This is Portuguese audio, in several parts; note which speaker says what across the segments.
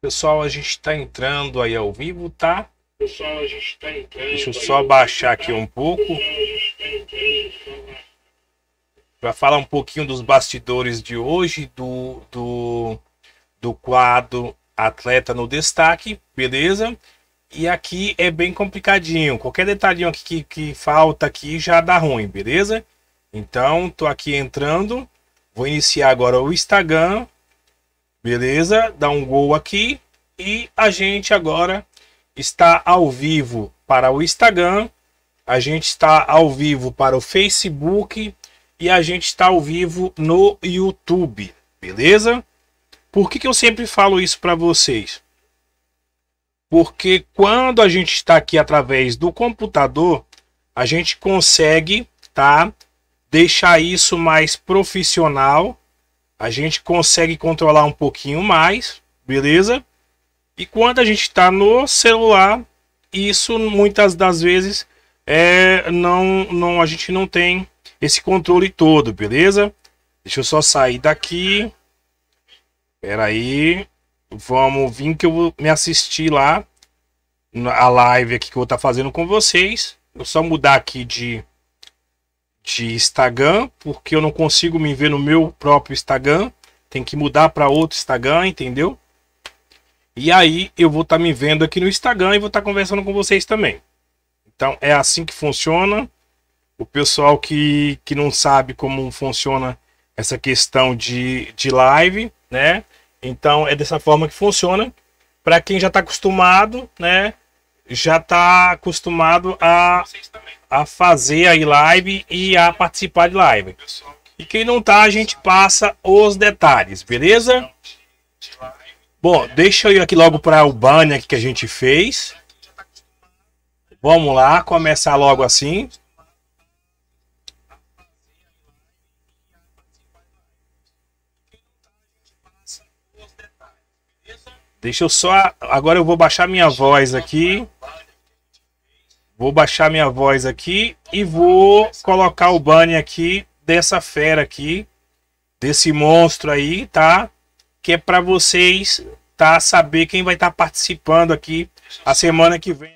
Speaker 1: Pessoal, a gente está entrando aí ao vivo, tá? Pessoal, a gente tá entrando. Deixa eu só baixar aqui tá? um pouco. Para tá falar um pouquinho dos bastidores de hoje, do, do, do quadro Atleta no Destaque, beleza? E aqui é bem complicadinho. Qualquer detalhinho aqui que, que falta aqui já dá ruim, beleza? Então, tô aqui entrando. Vou iniciar agora o Instagram Beleza? Dá um gol aqui. E a gente agora está ao vivo para o Instagram, a gente está ao vivo para o Facebook e a gente está ao vivo no YouTube, beleza? Por que, que eu sempre falo isso para vocês? Porque quando a gente está aqui através do computador, a gente consegue, tá? Deixar isso mais profissional, a gente consegue controlar um pouquinho mais, beleza? E quando a gente está no celular, isso muitas das vezes é, não, não, a gente não tem esse controle todo, beleza? Deixa eu só sair daqui. Peraí, aí. Vamos vir que eu vou me assistir lá. A live aqui que eu vou estar tá fazendo com vocês. Eu só mudar aqui de de Instagram, porque eu não consigo me ver no meu próprio Instagram. Tem que mudar para outro Instagram, entendeu? E aí eu vou estar tá me vendo aqui no Instagram e vou estar tá conversando com vocês também. Então é assim que funciona. O pessoal que, que não sabe como funciona essa questão de, de live, né? Então é dessa forma que funciona. Para quem já está acostumado, né? já tá acostumado a, a fazer aí live e a participar de live. E quem não tá, a gente passa os detalhes, beleza? Bom, deixa eu ir aqui logo para o banner que a gente fez. Vamos lá, começar logo assim. Deixa eu só. Agora eu vou baixar minha voz aqui. Vou baixar minha voz aqui e vou colocar o banner aqui dessa fera aqui, desse monstro aí, tá? Que é para vocês tá saber quem vai estar tá participando aqui a semana que vem.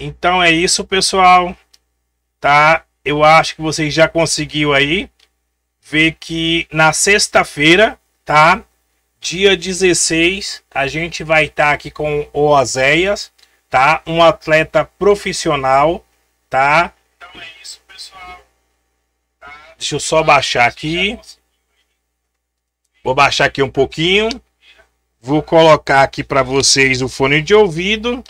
Speaker 1: Então é isso, pessoal. Tá? Eu acho que vocês já conseguiu aí ver que na sexta-feira, tá? Dia 16, a gente vai estar tá aqui com o Oséias, tá? Um atleta profissional, tá? Então é isso, pessoal. Tá? Deixa eu só baixar aqui. Vou baixar aqui um pouquinho. Vou colocar aqui para vocês o fone de ouvido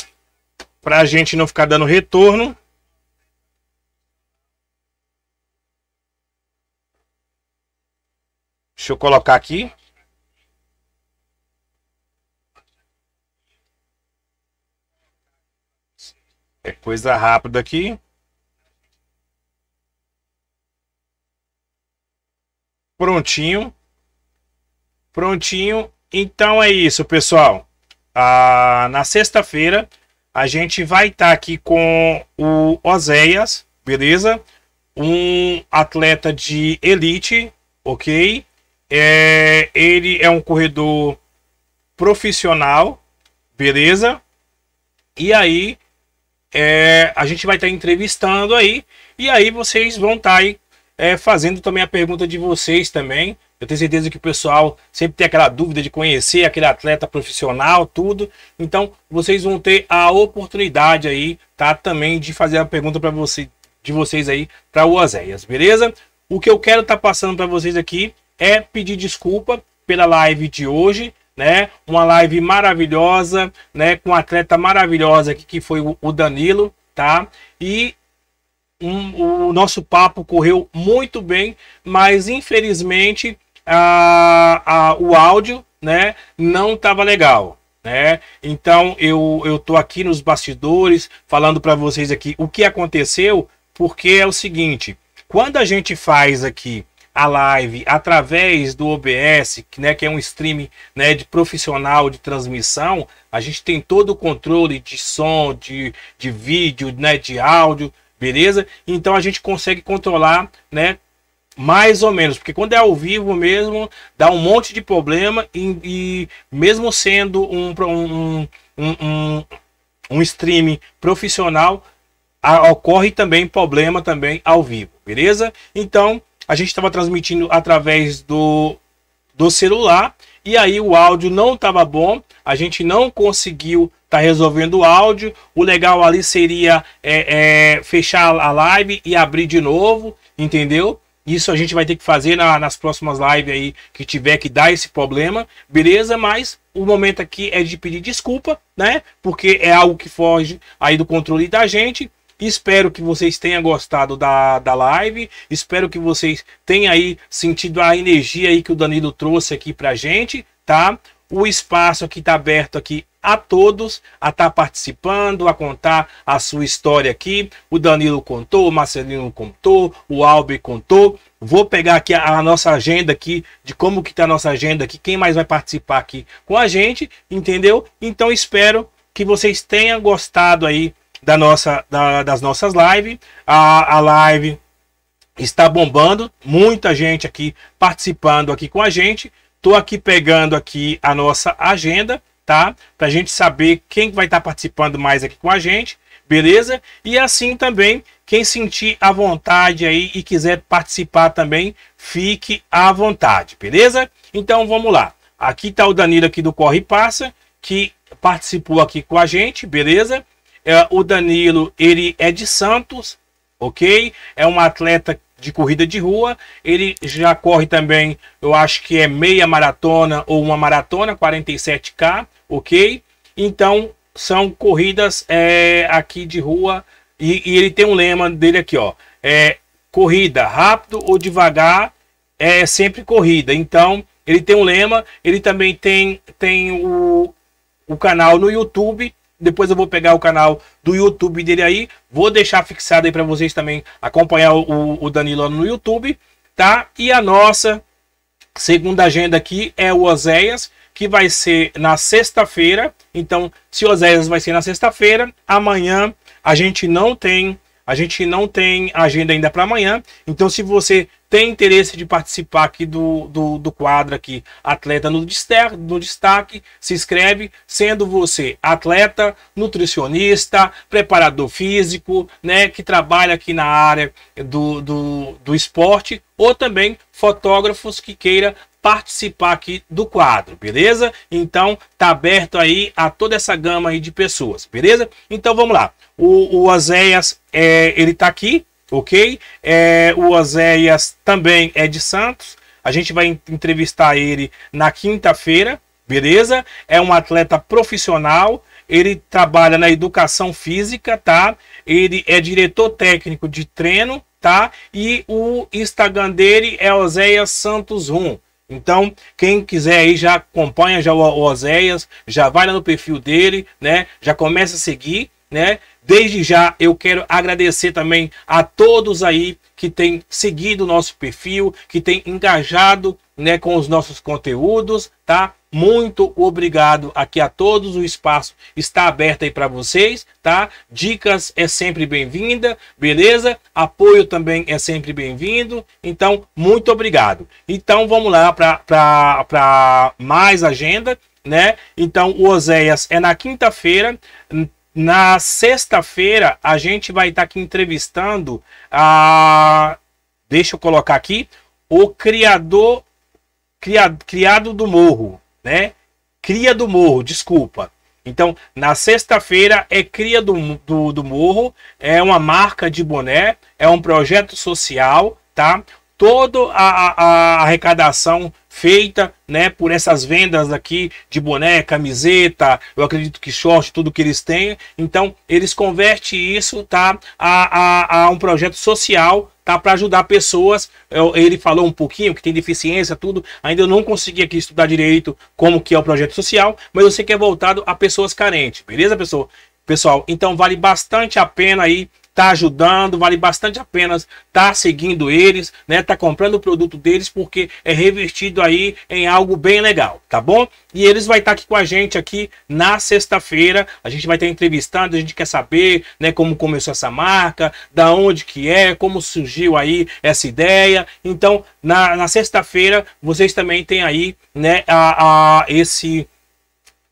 Speaker 1: para a gente não ficar dando retorno. Deixa eu colocar aqui. É coisa rápida aqui. Prontinho. Prontinho. Então é isso, pessoal. Ah, na sexta-feira a gente vai estar tá aqui com o Oséias, beleza? Um atleta de elite, ok? É, ele é um corredor profissional, beleza? E aí, é, a gente vai estar tá entrevistando aí, e aí vocês vão estar tá aí é, fazendo também a pergunta de vocês também. Eu tenho certeza que o pessoal sempre tem aquela dúvida de conhecer aquele atleta profissional, tudo. Então, vocês vão ter a oportunidade aí, tá? Também de fazer a pergunta para você, de vocês aí para o Oséias, beleza? O que eu quero estar tá passando para vocês aqui é pedir desculpa pela live de hoje, né? Uma live maravilhosa, né? Com um atleta maravilhosa aqui que foi o Danilo, tá? E um, o nosso papo correu muito bem, mas infelizmente a, a, o áudio né, não estava legal. Né? Então eu estou aqui nos bastidores falando para vocês aqui o que aconteceu, porque é o seguinte, quando a gente faz aqui a live através do OBS, né, que é um stream né, de profissional de transmissão, a gente tem todo o controle de som, de, de vídeo, né, de áudio, Beleza? Então a gente consegue controlar, né? Mais ou menos, porque quando é ao vivo mesmo, dá um monte de problema e, e mesmo sendo um, um, um, um, um streaming profissional, a, ocorre também problema também ao vivo, beleza? Então, a gente estava transmitindo através do, do celular e aí o áudio não estava bom, a gente não conseguiu tá resolvendo o áudio. O legal ali seria é, é, fechar a live e abrir de novo, entendeu? Isso a gente vai ter que fazer na, nas próximas lives aí que tiver que dar esse problema, beleza? Mas o momento aqui é de pedir desculpa, né? Porque é algo que foge aí do controle da gente. Espero que vocês tenham gostado da, da live. Espero que vocês tenham aí sentido a energia aí que o Danilo trouxe aqui pra gente, tá? O espaço aqui tá aberto aqui a todos a estar tá participando, a contar a sua história aqui. O Danilo contou, o Marcelino contou, o Albe contou. Vou pegar aqui a, a, nossa agenda aqui, de como que tá a nossa agenda aqui, quem mais vai participar aqui com a gente, entendeu? Então espero que vocês tenham gostado aí da nossa, da, das nossas lives. A, a live está bombando, muita gente aqui participando aqui com a gente. Tô aqui pegando aqui a nossa agenda, tá? Para a gente saber quem vai estar tá participando mais aqui com a gente, beleza? E assim também, quem sentir a vontade aí e quiser participar também, fique à vontade, beleza? Então vamos lá. Aqui tá o Danilo aqui do Corre e Passa, que participou aqui com a gente, beleza? É, o Danilo, ele é de Santos, ok? É um atleta de corrida de rua. Ele já corre também, eu acho que é meia maratona ou uma maratona, 47K, ok? Então, são corridas é, aqui de rua. E, e, ele tem um lema dele aqui, ó. É corrida rápido ou devagar, é sempre corrida. Então, ele tem um lema. Ele também tem, tem o, o canal no YouTube depois eu vou pegar o canal do YouTube dele aí. Vou deixar fixado aí para vocês também acompanhar o, o Danilo no YouTube, tá? E a nossa segunda agenda aqui é o Oséias, que vai ser na sexta-feira. Então, se Oséias vai ser na sexta-feira, amanhã a gente não tem a gente não tem agenda ainda para amanhã. Então, se você tem interesse de participar aqui do, do, do quadro aqui, Atleta no destaque, no destaque, se inscreve, sendo você atleta, nutricionista, preparador físico, né, que trabalha aqui na área do, do, do esporte, ou também fotógrafos que queira participar aqui do quadro, beleza? Então tá aberto aí a toda essa gama aí de pessoas, beleza? Então vamos lá. O, o Oséias, é, ele tá aqui, ok? É, o Oséias também é de Santos. A gente vai entrevistar ele na quinta-feira, beleza? É um atleta profissional, ele trabalha na educação física, tá? Ele é diretor técnico de treino, tá? E o Instagram dele é Oséias Santos 1 então, quem quiser aí já acompanha já o, o Oséias, já vai lá no perfil dele, né? Já começa a seguir, né? Desde já eu quero agradecer também a todos aí que têm seguido o nosso perfil, que têm engajado, né, com os nossos conteúdos, tá? Muito obrigado aqui a todos. O espaço está aberto aí para vocês, tá? Dicas é sempre bem-vinda, beleza? Apoio também é sempre bem-vindo. Então, muito obrigado. Então, vamos lá para mais agenda, né? Então, o Oséias é na quinta-feira. Na sexta-feira, a gente vai estar tá aqui entrevistando a. Deixa eu colocar aqui. O criador criado, criado do morro, né? Cria do Morro, desculpa. Então, na sexta-feira é Cria do, do, do Morro, é uma marca de boné, é um projeto social, tá? Toda a, a, arrecadação feita, né, por essas vendas aqui de boné, camiseta, eu acredito que short, tudo que eles têm. Então, eles convertem isso, tá, a, a, a um projeto social tá? Para ajudar pessoas. Eu, ele falou um pouquinho que tem deficiência, tudo. Ainda eu não consegui aqui estudar direito como que é o projeto social, mas eu sei que é voltado a pessoas carentes, beleza, pessoal? Pessoal, então vale bastante a pena aí tá ajudando, vale bastante a pena tá seguindo eles, né? Tá comprando o produto deles porque é revertido aí em algo bem legal, tá bom? E eles vai estar tá aqui com a gente aqui na sexta-feira. A gente vai estar tá entrevistando, a gente quer saber, né, como começou essa marca, da onde que é, como surgiu aí essa ideia. Então, na, na sexta-feira vocês também têm aí, né, a, a esse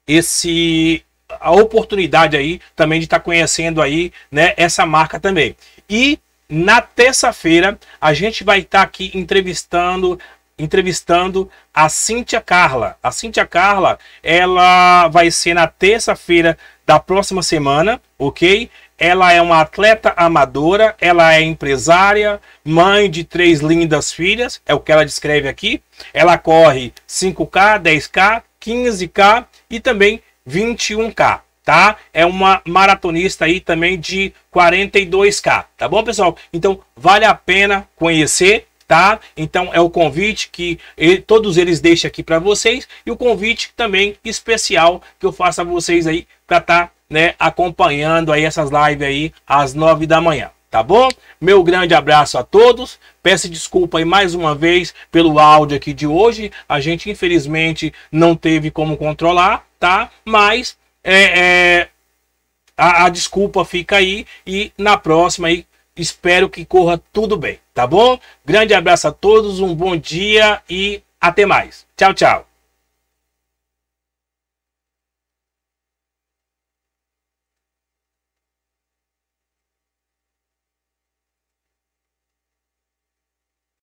Speaker 1: esse a oportunidade aí também de estar tá conhecendo aí, né, essa marca também. E na terça-feira a gente vai estar tá aqui entrevistando entrevistando a Cíntia Carla. A Cíntia Carla, ela vai ser na terça-feira da próxima semana, OK? Ela é uma atleta amadora, ela é empresária, mãe de três lindas filhas, é o que ela descreve aqui. Ela corre 5K, 10K, 15K e também 21K, tá? É uma maratonista aí também de 42K, tá bom, pessoal? Então, vale a pena conhecer, tá? Então é o convite que ele, todos eles deixam aqui para vocês e o convite também especial que eu faço a vocês aí para estar tá, né, acompanhando aí essas lives aí às nove da manhã tá bom? Meu grande abraço a todos. Peço desculpa aí mais uma vez pelo áudio aqui de hoje. A gente infelizmente não teve como controlar, tá? Mas é, é, a, a desculpa fica aí e na próxima aí espero que corra tudo bem, tá bom? Grande abraço a todos, um bom dia e até mais. Tchau, tchau.